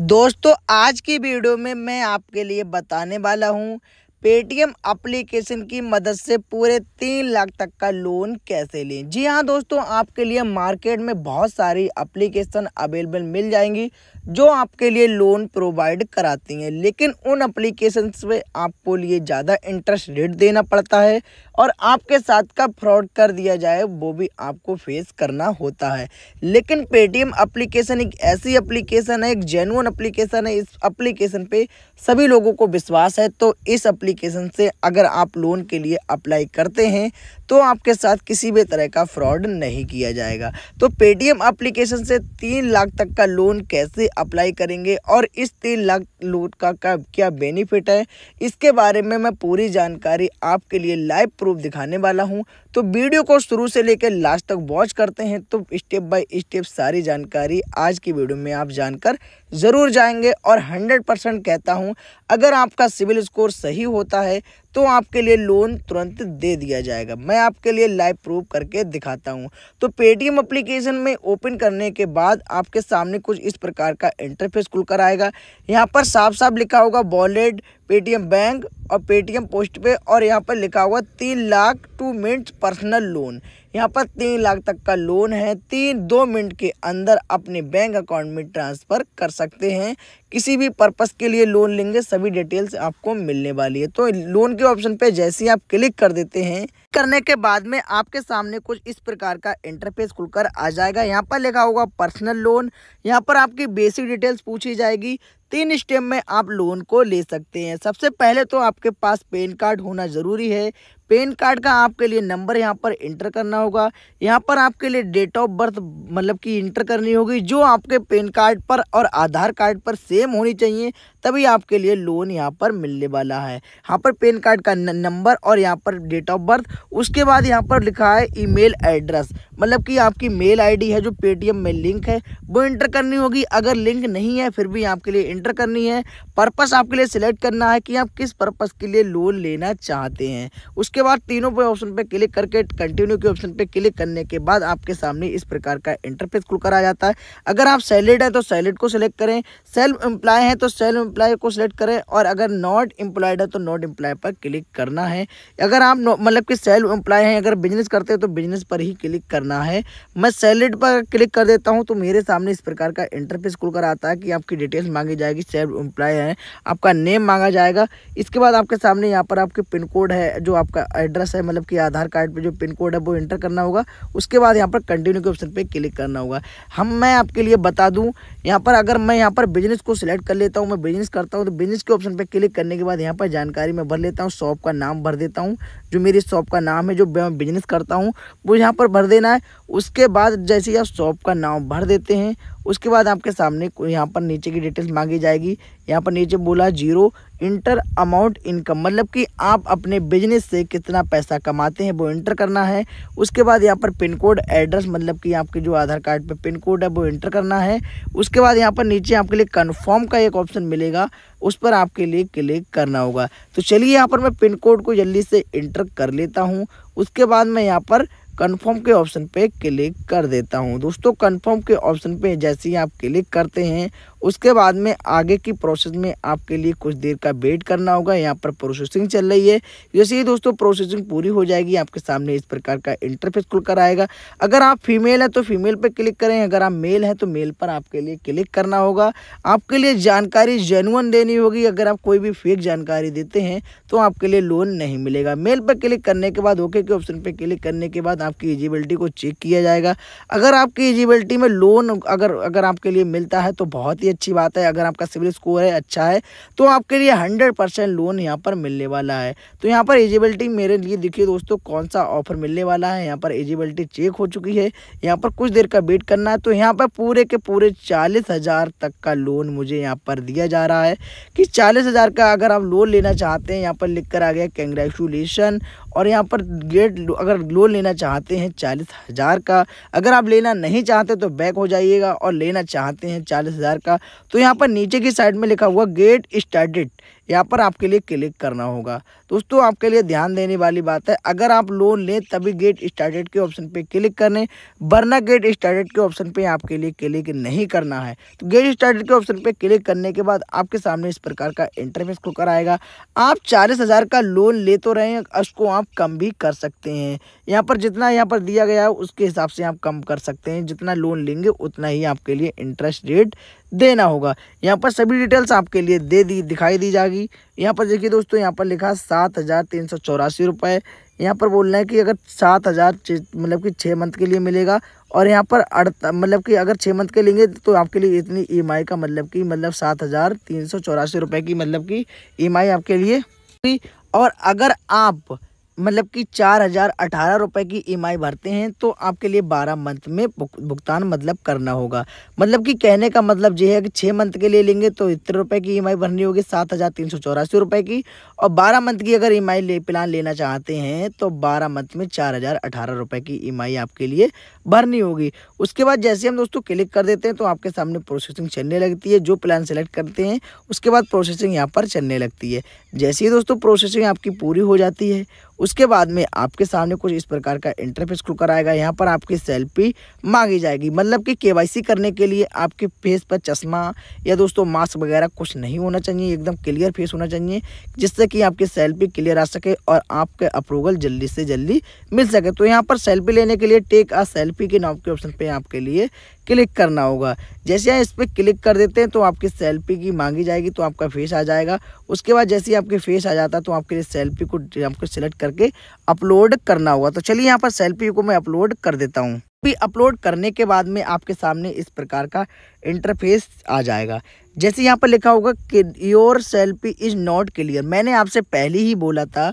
दोस्तों आज की वीडियो में मैं आपके लिए बताने वाला हूँ पेटीएम एप्लीकेशन की मदद से पूरे तीन लाख तक का लोन कैसे लें जी हाँ दोस्तों आपके लिए मार्केट में बहुत सारी एप्लीकेशन अवेलेबल मिल जाएंगी जो आपके लिए लोन प्रोवाइड कराती हैं लेकिन उन अप्लीकेशन पे आपको लिए ज़्यादा इंटरेस्ट रेट देना पड़ता है और आपके साथ का फ्रॉड कर दिया जाए वो भी आपको फेस करना होता है लेकिन पेटीएम अप्लीकेशन एक ऐसी अप्लीकेशन है एक जेनुअन अप्लीकेशन है इस अप्लीकेशन पर सभी लोगों को विश्वास है तो इस एप्लीकेशन से अगर आप लोन के लिए अप्लाई करते हैं तो आपके साथ किसी भी तरह का फ्रॉड नहीं किया जाएगा तो पेटीएम एप्लीकेशन से तीन लाख तक का लोन कैसे अप्लाई करेंगे और इस तीन लाख लोन का, क्या बेनिफिट है इसके बारे में मैं पूरी जानकारी आपके लिए लाइव प्रूफ दिखाने वाला हूँ तो वीडियो को शुरू से लेकर लास्ट तक वॉच करते हैं तो स्टेप बाय स्टेप सारी जानकारी आज की वीडियो में आप जानकर ज़रूर जाएंगे और 100 परसेंट कहता हूँ अगर आपका सिविल स्कोर सही होता है तो आपके लिए लोन तुरंत दे दिया जाएगा मैं आपके लिए लाइव प्रूफ करके दिखाता हूँ तो पेटीएम अप्लीकेशन में ओपन करने के बाद आपके सामने कुछ इस प्रकार का इंटरफेस खुल कर आएगा यहाँ पर साफ साफ लिखा होगा वॉलेट पेटीएम बैंक और पेटीएम पोस्ट पे और यहाँ पर लिखा हुआ तीन lakh two minutes personal loan यहाँ पर तीन लाख तक का लोन है तीन दो मिनट के अंदर अपने बैंक अकाउंट में ट्रांसफ़र कर सकते हैं किसी भी पर्पस के लिए लोन लेंगे सभी डिटेल्स आपको मिलने वाली है तो लोन के ऑप्शन पे जैसे ही आप क्लिक कर देते हैं करने के बाद में आपके सामने कुछ इस प्रकार का इंटरफेस खुलकर आ जाएगा यहाँ पर लिखा होगा पर्सनल लोन यहाँ पर आपकी बेसिक डिटेल्स पूछी जाएगी तीन स्टेप में आप लोन को ले सकते हैं सबसे पहले तो आपके पास पेन कार्ड होना ज़रूरी है पेन कार्ड का आपके लिए नंबर यहाँ पर इंटर करना होगा यहाँ पर आपके लिए डेट ऑफ बर्थ मतलब कि इंटर करनी होगी जो आपके पेन कार्ड पर और आधार कार्ड पर सेम होनी चाहिए तभी आपके लिए लोन यहाँ पर मिलने वाला है यहाँ पर पेन कार्ड का नंबर और यहाँ पर डेट ऑफ बर्थ उसके बाद यहाँ पर लिखा है ईमेल एड्रेस मतलब कि आपकी मेल आईडी है जो पेटीएम में लिंक है वो इंटर करनी होगी अगर लिंक नहीं है फिर भी आपके लिए इंटर करनी है पर्पस आपके लिए सिलेक्ट करना है कि आप किस पर्पस के लिए लोन लेना चाहते हैं उसके बाद तीनों पे ऑप्शन पे क्लिक करके कंटिन्यू के ऑप्शन पे क्लिक करने के बाद आपके सामने इस प्रकार का इंटरफेस खुलकर आ जाता है अगर आप सैलेड हैं तो सैलेड को सिलेक्ट करें सेल्फ एम्प्लाय हैं तो सेल्फ एम्प्लॉय को सिलेक्ट करें और अगर नॉट एम्प्लॉयड है तो नॉट एम्प्लॉय पर क्लिक करना है अगर आप मतलब कि सेल्फ एम्प्लॉय हैं अगर बिजनेस करते हैं तो बिजनेस पर ही क्लिक करना है मैं सैलरी पर क्लिक कर देता हूं तो मेरे सामने इस प्रकार का इंटरफेस खुलकर आता है कि आपकी डिटेल्स मांगी जाएगी सेल्फ एम्प्लॉय है आपका नेम मांगा जाएगा इसके बाद आपके सामने यहाँ पर आपके पिन कोड है जो आपका एड्रेस है मतलब कि आधार कार्ड पर जो पिन कोड है वो इंटर करना होगा उसके बाद यहाँ पर कंटिन्यू के ऑप्शन पर क्लिक करना होगा हम मैं आपके लिए बता दूँ यहाँ पर अगर मैं यहाँ पर बिजनेस को सिलेक्ट कर लेता हूँ मैं बिजनेस बिजनेस करता हूँ तो बिजनेस के ऑप्शन पर क्लिक करने के बाद यहाँ पर जानकारी मैं भर लेता हूँ शॉप का नाम भर देता हूँ जो मेरी शॉप का नाम है जो बिजनेस करता हूँ वो यहाँ पर भर देना है उसके बाद जैसे ही आप शॉप का नाम भर देते हैं उसके बाद आपके सामने यहाँ पर नीचे की डिटेल्स मांगी जाएगी यहाँ पर नीचे बोला जीरो इंटर अमाउंट इनकम मतलब कि आप अपने बिजनेस से कितना पैसा कमाते हैं वो इंटर करना है उसके बाद यहाँ पर पिन कोड एड्रेस मतलब कि आपके जो आधार कार्ड पे पिन कोड है वो इंटर करना है उसके बाद यहाँ पर नीचे आपके लिए कन्फर्म का एक ऑप्शन मिलेगा उस पर आपके लिए क्लिक करना होगा तो चलिए यहाँ पर मैं पिन कोड को जल्दी से इंटर कर लेता हूँ उसके बाद मैं यहाँ पर कंफर्म के ऑप्शन पे क्लिक कर देता हूँ दोस्तों कंफर्म के ऑप्शन पे जैसे ही आप क्लिक करते हैं उसके बाद में आगे की प्रोसेस में आपके लिए कुछ देर का वेट करना होगा यहाँ पर प्रोसेसिंग चल रही है जैसे ही दोस्तों प्रोसेसिंग पूरी हो जाएगी आपके सामने इस प्रकार का इंटरफेस खुल कर आएगा अगर आप फीमेल हैं तो फीमेल पर क्लिक करें अगर आप मेल हैं तो मेल पर आपके लिए क्लिक करना होगा आपके लिए जानकारी जेनुअन देनी होगी अगर आप कोई भी फेक जानकारी देते हैं तो आपके लिए लोन नहीं मिलेगा मेल पर क्लिक करने के बाद ओके के ऑप्शन पर क्लिक करने के बाद आपकी एलिजिबिलिटी को चेक किया जाएगा अगर आपकी एलिजिबिलिटी में लोन अगर अगर आपके लिए मिलता है तो बहुत ही ही अच्छी बात है अगर आपका सिविल स्कोर है अच्छा है तो आपके लिए हंड्रेड परसेंट लोन यहाँ पर मिलने वाला है तो यहाँ पर एजिबिलिटी मेरे लिए देखिए दोस्तों कौन सा ऑफर मिलने वाला है यहाँ पर एजिबिलिटी चेक हो चुकी है यहाँ पर कुछ देर का वेट करना है तो यहाँ पर पूरे के पूरे चालीस तक का लोन मुझे यहाँ पर दिया जा रहा है कि चालीस का अगर आप लोन लेना चाहते हैं यहाँ पर लिख कर आ गया कंग्रेचुलेशन और यहाँ पर गेट अगर लोन लेना चाहते हैं चालीस हज़ार का अगर आप लेना नहीं चाहते तो बैक हो जाइएगा और लेना चाहते हैं चालीस हज़ार का तो यहाँ पर नीचे की साइड में लिखा हुआ गेट स्टार्टेड यहाँ पर आपके लिए क्लिक करना होगा दोस्तों आपके लिए ध्यान देने वाली बात है अगर आप लोन लें तभी गेट स्टार्टेड के ऑप्शन पे क्लिक करने वरना गेट स्टार्टेड के ऑप्शन पे आपके लिए क्लिक नहीं करना है तो गेट स्टार्टेड के ऑप्शन पे क्लिक करने के बाद आपके सामने इस प्रकार का इंटरफेस को कराएगा आप चालीस हज़ार का लोन ले तो रहे हैं उसको आप कम भी कर सकते हैं यहाँ पर जितना यहाँ पर दिया गया है उसके हिसाब से आप कम कर सकते हैं जितना लोन लेंगे उतना ही आपके लिए इंटरेस्ट रेट देना होगा यहाँ पर सभी डिटेल्स आपके लिए दे दी दिखाई दी जाएगी जाएगी यहाँ पर देखिए दोस्तों यहाँ पर लिखा सात हज़ार तीन सौ चौरासी रुपये यहाँ पर बोल रहे हैं कि अगर सात हज़ार मतलब कि छः मंथ के लिए मिलेगा और यहाँ पर अड़त मतलब कि अगर छः मंथ के लेंगे तो आपके लिए इतनी ई e का मतलब कि मतलब सात हज़ार तीन सौ चौरासी रुपये की मतलब कि ई e आपके लिए और अगर आप मतलब कि चार हज़ार अठारह रुपए की ई e भरते हैं तो आपके लिए बारह मंथ में भुगतान मतलब करना होगा मतलब कि कहने का मतलब यह है कि छः मंथ के लिए लेंगे तो इतने रुपए की ई e भरनी होगी सात हज़ार तीन सौ चौरासी रुपये की और बारह मंथ की अगर ई e ले प्लान लेना चाहते हैं तो बारह मंथ में चार हज़ार अठारह रुपए की ई आपके लिए भरनी होगी उसके बाद जैसे हम दोस्तों क्लिक कर देते हैं तो आपके सामने प्रोसेसिंग चलने लगती है जो प्लान सेलेक्ट करते हैं उसके बाद प्रोसेसिंग यहाँ पर चलने लगती है जैसे ही दोस्तों प्रोसेसिंग आपकी पूरी हो जाती है उसके बाद में आपके सामने कुछ इस प्रकार का इंटरफेस खुल कर आएगा यहाँ पर आपकी सेल्फी मांगी जाएगी मतलब कि के करने के लिए आपके फेस पर चश्मा या दोस्तों मास्क वगैरह कुछ नहीं होना चाहिए एकदम क्लियर फेस होना चाहिए जिससे कि आपकी सेल्फी क्लियर आ सके और आपके अप्रूवल जल्दी से जल्दी मिल सके तो यहाँ पर सेल्फी लेने के लिए टेक आ सेल्फी के नाम के ऑप्शन पर आपके लिए क्लिक करना होगा जैसे आप इस पर क्लिक कर देते हैं तो आपकी सेल्फी की मांगी जाएगी तो आपका फेस आ जाएगा उसके बाद जैसे ही आपके फेस आ जाता है तो आपके लिए सेल्फी को आपको सिलेक्ट करके अपलोड करना होगा तो चलिए यहाँ पर सेल्फी को मैं अपलोड कर देता हूँ भी अपलोड करने के बाद में आपके सामने इस प्रकार का इंटरफेस आ जाएगा जैसे यहाँ पर लिखा होगा कि your selfie is not clear मैंने आपसे पहले ही बोला था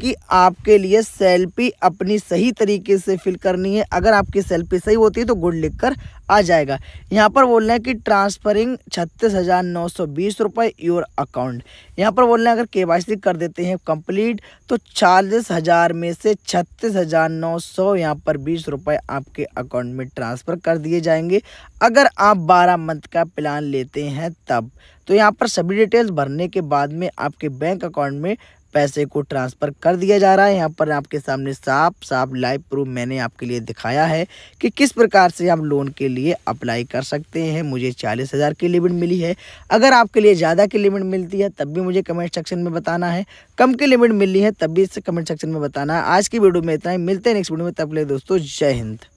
कि आपके लिए सेल्फी अपनी सही तरीके से फिल करनी है अगर आपकी सेल्फी सही होती है तो गुड लिख कर आ जाएगा यहाँ पर बोल रहे हैं कि ट्रांसफरिंग छत्तीस हज़ार नौ सौ बीस रुपये योर अकाउंट यहाँ पर बोल रहे हैं अगर के वाई सी कर देते हैं कंप्लीट तो चालीस हज़ार में से छत्तीस हज़ार नौ सौ यहाँ पर बीस रुपये आपके अकाउंट में ट्रांसफ़र कर दिए जाएंगे अगर आप बारह मंथ का प्लान लेते हैं तब तो यहाँ पर सभी डिटेल्स भरने के बाद में आपके बैंक अकाउंट में पैसे को ट्रांसफ़र कर दिया जा रहा है यहाँ पर आपके सामने साफ साफ लाइव प्रूफ मैंने आपके लिए दिखाया है कि किस प्रकार से हम लोन के लिए अप्लाई कर सकते हैं मुझे चालीस हज़ार की लिमिट मिली है अगर आपके लिए ज़्यादा की लिमिट मिलती है तब भी मुझे कमेंट सेक्शन में बताना है कम की लिमिट मिली है तब भी इससे कमेंट सेक्शन में बताना है आज की वीडियो में इतना ही मिलते हैं नेक्स्ट वीडियो में तब ले दोस्तों जय हिंद